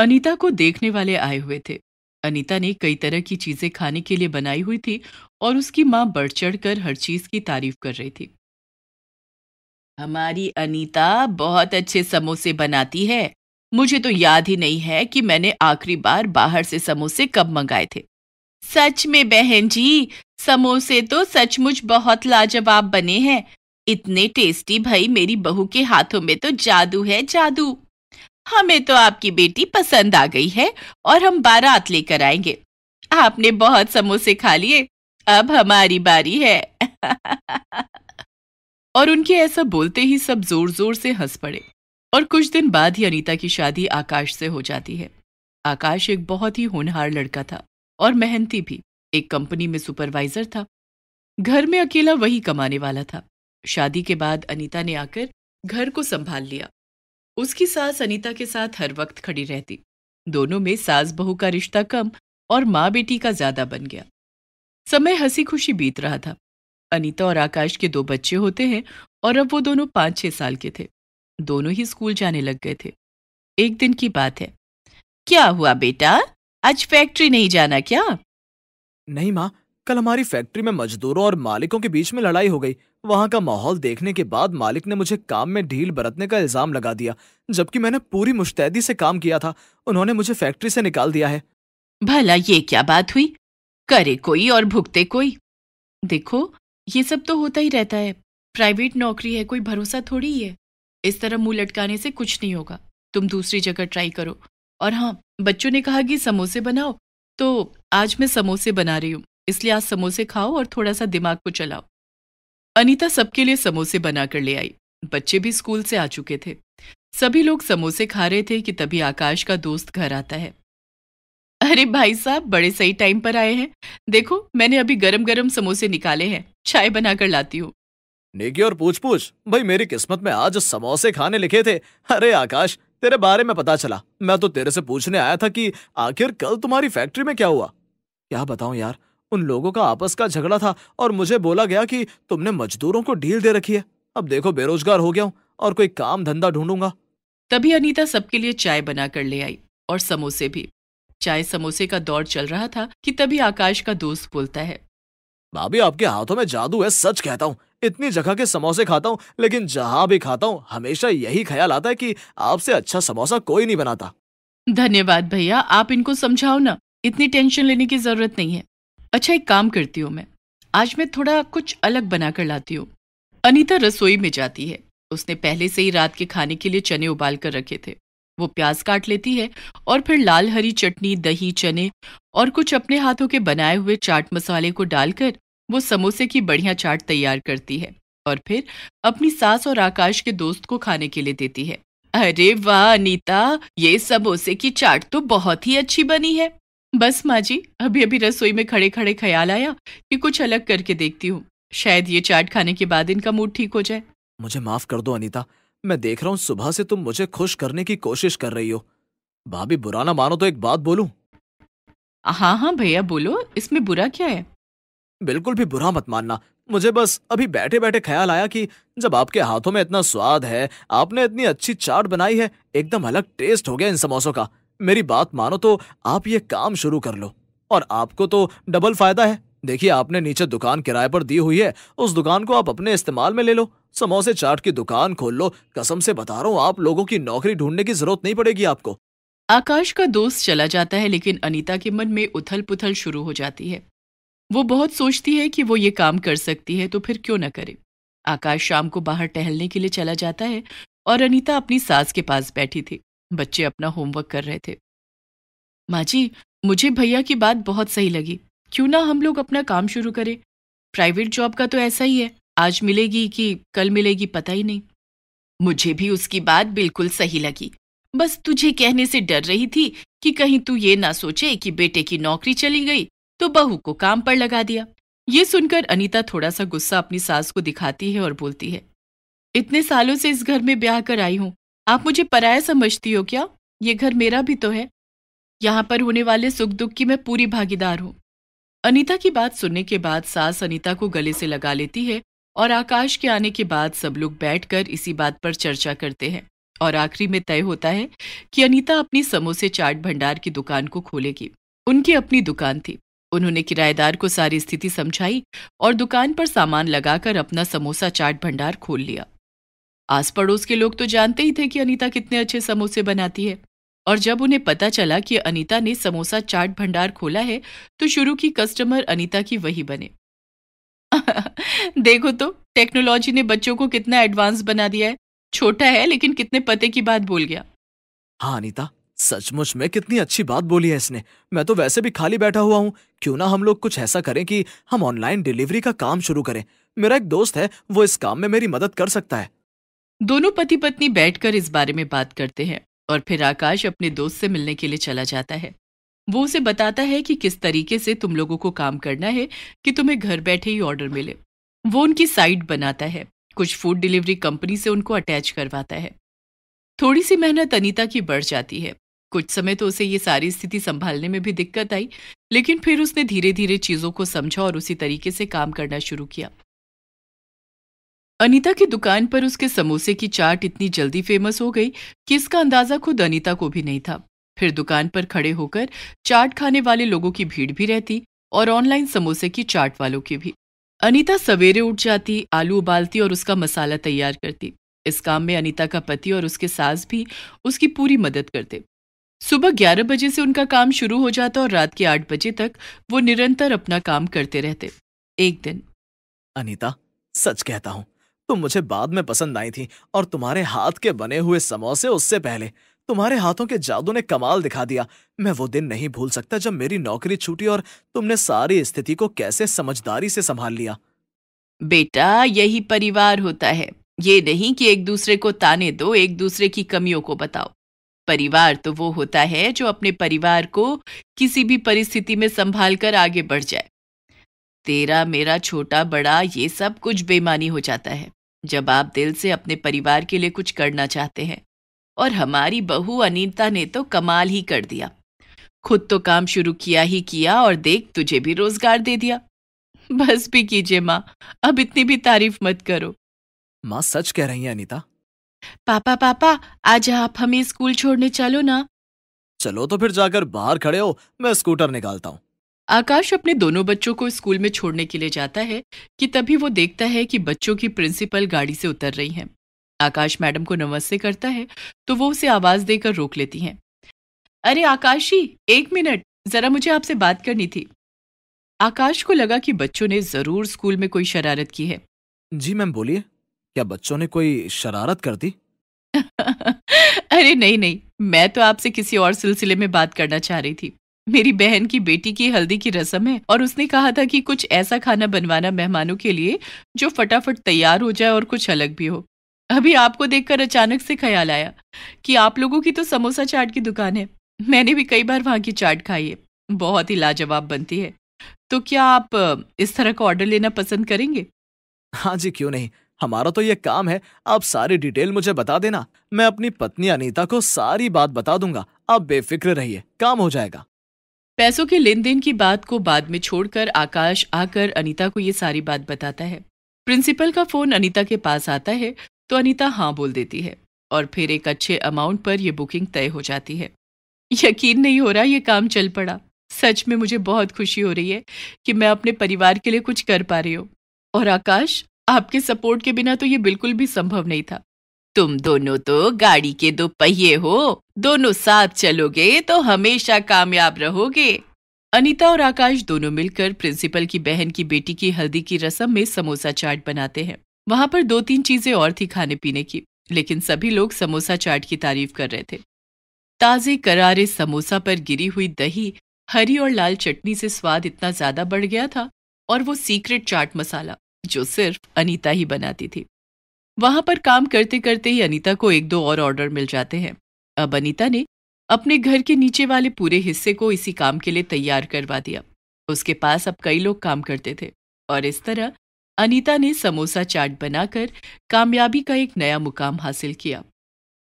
अनीता को देखने वाले आए हुए थे अनीता ने कई तरह की चीजें खाने के लिए बनाई हुई थी और उसकी माँ बढ़ चढ़ कर हर चीज की तारीफ कर रही थी हमारी अनीता बहुत अच्छे समोसे बनाती है मुझे तो याद ही नहीं है कि मैंने आखिरी बार बाहर से समोसे कब मंगाए थे सच में बहन जी समोसे तो सचमुच बहुत लाजवाब बने हैं इतने टेस्टी भाई मेरी बहू के हाथों में तो जादू है जादू हमें तो आपकी बेटी पसंद आ गई है और हम बारात लेकर आएंगे आपने बहुत समोसे खा लिए अब हमारी बारी है और उनके ऐसा बोलते ही सब जोर जोर से हंस पड़े और कुछ दिन बाद ही अनीता की शादी आकाश से हो जाती है आकाश एक बहुत ही होनहार लड़का था और मेहनती भी एक कंपनी में सुपरवाइजर था घर में अकेला वही कमाने वाला था शादी के बाद अनीता ने आकर घर को संभाल लिया उसकी सास अनीता के साथ हर वक्त खड़ी रहती दोनों में सास बहू का रिश्ता कम और माँ बेटी का ज्यादा बन गया समय हंसी खुशी बीत रहा था अनीता और आकाश के दो बच्चे होते हैं और अब वो दोनों पांच छह साल के थे दोनों ही स्कूल जाने लग गए थे एक दिन की बात है क्या हुआ बेटा आज फैक्ट्री नहीं जाना क्या नहीं माँ कल हमारी फैक्ट्री में मजदूरों और मालिकों के बीच में लड़ाई हो गई वहां का माहौल देखने के बाद मालिक ने मुझे काम में ढील बरतने का इल्जाम लगा दिया जबकि मैंने पूरी मुस्तैदी से काम किया था उन्होंने मुझे फैक्ट्री से निकाल दिया है भला ये क्या बात हुई करे कोई और भुगते कोई देखो ये सब तो होता ही रहता है प्राइवेट नौकरी है कोई भरोसा थोड़ी ही है इस तरह मुंह लटकाने से कुछ नहीं होगा तुम दूसरी जगह ट्राई करो और हाँ बच्चों ने कहा कि समोसे बनाओ तो आज मैं समोसे बना रही हूँ इसलिए आज समोसे खाओ और थोड़ा सा दिमाग को चलाओ अनीता सबके लिए समोसे बनाकर ले आई बच्चे भी स्कूल से आ चुके थे सभी लोग समोसे खा रहे थे कि तभी आकाश का दोस्त घर आता है अरे भाई साहब बड़े सही टाइम पर आए हैं देखो मैंने अभी गरम गरम समोसे निकाले हैं चाय बनाकर लाती हूँ नेकी और पूछ पूछ भाई मेरी किस्मत में आज समोसे खाने लिखे थे अरे आकाश तेरे बारे में पता चला मैं तो तेरे से पूछने आया था कि आखिर कल तुम्हारी फैक्ट्री में क्या हुआ क्या बताऊं यार उन लोगों का आपस का झगड़ा था और मुझे बोला गया कि तुमने मजदूरों को ढील दे रखी है अब देखो बेरोजगार हो गया हूँ और कोई काम धंधा ढूंढूंगा तभी अनीता सबके लिए चाय बना कर ले आई और समोसे भी चाय समोसे का दौर चल रहा था कि तभी आकाश का दोस्त बोलता है भाभी आपके हाथों में जादू है सच कहता हूँ इतनी जगह के समोसे खाता हूँ लेकिन जहाँ भी खाता हूँ हमेशा यही ख्याल आता है कि आपसे अच्छा समोसा कोई नहीं बनाता धन्यवाद भैया आप इनको समझाओ ना इतनी टेंशन लेने की जरूरत नहीं है अच्छा एक काम करती हूँ मैं आज मैं थोड़ा कुछ अलग बना कर लाती हूँ अनीता रसोई में जाती है उसने पहले से ही रात के खाने के लिए चने उबाल कर रखे थे वो प्याज काट लेती है और फिर लाल हरी चटनी दही चने और कुछ अपने हाथों के बनाए हुए चाट मसाले को डालकर वो समोसे की बढ़िया चाट तैयार करती है और फिर अपनी सास और आकाश के दोस्त को खाने के लिए देती है अरे वाह अनीता ये समोसे की चाट तो बहुत ही अच्छी बनी है बस माँ जी अभी अभी रसोई में खड़े खड़े ख्याल आया कि कुछ अलग करके देखती हूँ शायद ये चाट खाने के बाद इनका मूड ठीक हो जाए मुझे माफ कर दो अनीता मैं देख रहा हूँ सुबह से तुम मुझे खुश करने की कोशिश कर रही हो भाभी बुरा ना मानो तो एक बात बोलू हाँ हाँ भैया बोलो इसमें बुरा क्या है बिल्कुल भी बुरा मत मानना मुझे बस अभी बैठे बैठे ख्याल आया कि जब आपके हाथों में इतना स्वाद है आपने इतनी अच्छी चाट बनाई है एकदम अलग टेस्ट हो गया इन समोसों का मेरी बात मानो तो आप ये काम शुरू कर लो और आपको तो डबल फायदा है देखिए आपने नीचे दुकान किराए पर दी हुई है उस दुकान को आप अपने इस्तेमाल में ले लो समोसे चाट की दुकान खोल लो कसम से बता रहा हूँ आप लोगों की नौकरी ढूंढने की जरूरत नहीं पड़ेगी आपको आकाश का दोस्त चला जाता है लेकिन अनीता के मन में उथल पुथल शुरू हो जाती है वो बहुत सोचती है कि वो ये काम कर सकती है तो फिर क्यों ना करे आकाश शाम को बाहर टहलने के लिए चला जाता है और अनीता अपनी सास के पास बैठी थी बच्चे अपना होमवर्क कर रहे थे माँ जी मुझे भैया की बात बहुत सही लगी क्यों ना हम लोग अपना काम शुरू करें प्राइवेट जॉब का तो ऐसा ही है आज मिलेगी कि कल मिलेगी पता ही नहीं मुझे भी उसकी बात बिल्कुल सही लगी बस तुझे कहने से डर रही थी कि कहीं तू ये ना सोचे कि बेटे की नौकरी चली गई तो बहू को काम पर लगा दिया ये सुनकर अनीता थोड़ा सा गुस्सा अपनी सास को दिखाती है और बोलती है इतने सालों से इस घर में ब्याह कर आई हूं आप मुझे पराया समझती हो क्या ये घर मेरा भी तो है यहाँ पर होने वाले सुख दुख की मैं पूरी भागीदार हूँ अनीता की बात सुनने के बाद सास अनीता को गले से लगा लेती है और आकाश के आने के बाद सब लोग बैठकर इसी बात पर चर्चा करते हैं और आखिरी में तय होता है कि अनीता अपनी समोसे चाट भंडार की दुकान को खोलेगी उनकी अपनी दुकान थी उन्होंने किराएदार को सारी स्थिति समझाई और दुकान पर सामान लगाकर अपना समोसा चाट भंडार खोल लिया आस पड़ोस के लोग तो जानते ही थे कि अनीता कितने अच्छे समोसे बनाती है और जब उन्हें पता चला कि अनीता ने समोसा चाट भंडार खोला है तो शुरू की कस्टमर अनीता की वही बने देखो तो टेक्नोलॉजी ने बच्चों को कितना एडवांस बना दिया है छोटा है लेकिन कितने पते की बात बोल गया हाँ अनीता सचमुच में कितनी अच्छी बात बोली है इसने मैं तो वैसे भी खाली बैठा हुआ हूँ क्यों ना हम लोग कुछ ऐसा करें कि हम ऑनलाइन डिलीवरी का काम शुरू करें मेरा एक दोस्त है वो इस काम में मेरी मदद कर सकता है दोनों पति पत्नी बैठकर इस बारे में बात करते हैं और फिर आकाश अपने दोस्त से मिलने के लिए चला जाता है वो उसे बताता है कि किस तरीके से तुम लोगों को काम करना है कि तुम्हें घर बैठे ही ऑर्डर मिले वो उनकी साइट बनाता है कुछ फूड डिलीवरी कंपनी से उनको अटैच करवाता है थोड़ी सी मेहनत अनीता की बढ़ जाती है कुछ समय तो उसे ये सारी स्थिति संभालने में भी दिक्कत आई लेकिन फिर उसने धीरे धीरे चीज़ों को समझा और उसी तरीके से काम करना शुरू किया अनीता की दुकान पर उसके समोसे की चाट इतनी जल्दी फेमस हो गई कि इसका अंदाजा खुद अनीता को भी नहीं था फिर दुकान पर खड़े होकर चाट खाने वाले लोगों की भीड़ भी रहती और ऑनलाइन समोसे की चाट वालों की भी अनीता सवेरे उठ जाती आलू उबालती और उसका मसाला तैयार करती इस काम में अनीता का पति और उसके सास भी उसकी पूरी मदद करते सुबह ग्यारह बजे से उनका काम शुरू हो जाता और रात के आठ बजे तक वो निरंतर अपना काम करते रहते एक दिन अनीता सच कहता हूँ तुम मुझे बाद में पसंद आई थी और तुम्हारे हाथ के बने हुए समोसे उससे पहले तुम्हारे हाथों के जादू ने कमाल दिखा दिया मैं वो दिन नहीं भूल सकता जब मेरी नौकरी छूटी और तुमने सारी स्थिति को कैसे समझदारी से संभाल लिया बेटा यही परिवार होता है ये नहीं कि एक दूसरे को ताने दो एक दूसरे की कमियों को बताओ परिवार तो वो होता है जो अपने परिवार को किसी भी परिस्थिति में संभाल कर आगे बढ़ जाए तेरा मेरा छोटा बड़ा ये सब कुछ बेमानी हो जाता है जब आप दिल से अपने परिवार के लिए कुछ करना चाहते हैं और हमारी बहू अनीता ने तो कमाल ही कर दिया खुद तो काम शुरू किया ही किया और देख तुझे भी रोजगार दे दिया बस भी कीजिए माँ अब इतनी भी तारीफ मत करो माँ सच कह रही है अनीता पापा पापा आज आप हमें स्कूल छोड़ने चलो ना चलो तो फिर जाकर बाहर खड़े हो मैं स्कूटर निकालता हूँ आकाश अपने दोनों बच्चों को स्कूल में छोड़ने के लिए जाता है कि तभी वो देखता है कि बच्चों की प्रिंसिपल गाड़ी से उतर रही हैं आकाश मैडम को नमस्ते करता है तो वो उसे आवाज देकर रोक लेती हैं अरे आकाशी एक मिनट जरा मुझे आपसे बात करनी थी आकाश को लगा कि बच्चों ने जरूर स्कूल में कोई शरारत की है जी मैम बोलिए क्या बच्चों ने कोई शरारत कर दी अरे नहीं नहीं मैं तो आपसे किसी और सिलसिले में बात करना चाह रही थी मेरी बहन की बेटी की हल्दी की रस्म है और उसने कहा था कि कुछ ऐसा खाना बनवाना मेहमानों के लिए जो फटाफट तैयार हो जाए और कुछ अलग भी हो अभी आपको देखकर अचानक से ख्याल आया कि आप लोगों की तो समोसा चाट की दुकान है मैंने भी कई बार वहाँ की चाट खाई है बहुत ही लाजवाब बनती है तो क्या आप इस तरह का ऑर्डर लेना पसंद करेंगे हाँ जी क्यों नहीं हमारा तो ये काम है आप सारी डिटेल मुझे बता देना मैं अपनी पत्नी अनीता को सारी बात बता दूंगा आप बेफिक्र रहिए काम हो जाएगा पैसों के लेन देन की बात को बाद में छोड़कर आकाश आकर अनीता को ये सारी बात बताता है प्रिंसिपल का फोन अनीता के पास आता है तो अनीता हाँ बोल देती है और फिर एक अच्छे अमाउंट पर यह बुकिंग तय हो जाती है यकीन नहीं हो रहा यह काम चल पड़ा सच में मुझे बहुत खुशी हो रही है कि मैं अपने परिवार के लिए कुछ कर पा रही हूँ और आकाश आपके सपोर्ट के बिना तो ये बिल्कुल भी संभव नहीं था तुम दोनों तो गाड़ी के दो पहिए हो दोनों साथ चलोगे तो हमेशा कामयाब रहोगे अनीता और आकाश दोनों मिलकर प्रिंसिपल की बहन की बेटी की हल्दी की रसम में समोसा चाट बनाते हैं वहाँ पर दो तीन चीजें और थी खाने पीने की लेकिन सभी लोग समोसा चाट की तारीफ कर रहे थे ताजे करारे समोसा पर गिरी हुई दही हरी और लाल चटनी से स्वाद इतना ज्यादा बढ़ गया था और वो सीक्रेट चाट मसाला जो सिर्फ अनीता ही बनाती थी वहां पर काम करते करते ही अनीता को एक दो और ऑर्डर मिल जाते हैं अब अनीता ने अपने घर के नीचे वाले पूरे हिस्से को इसी काम के लिए तैयार करवा दिया उसके पास अब कई लोग काम करते थे और इस तरह अनीता ने समोसा चाट बनाकर कामयाबी का एक नया मुकाम हासिल किया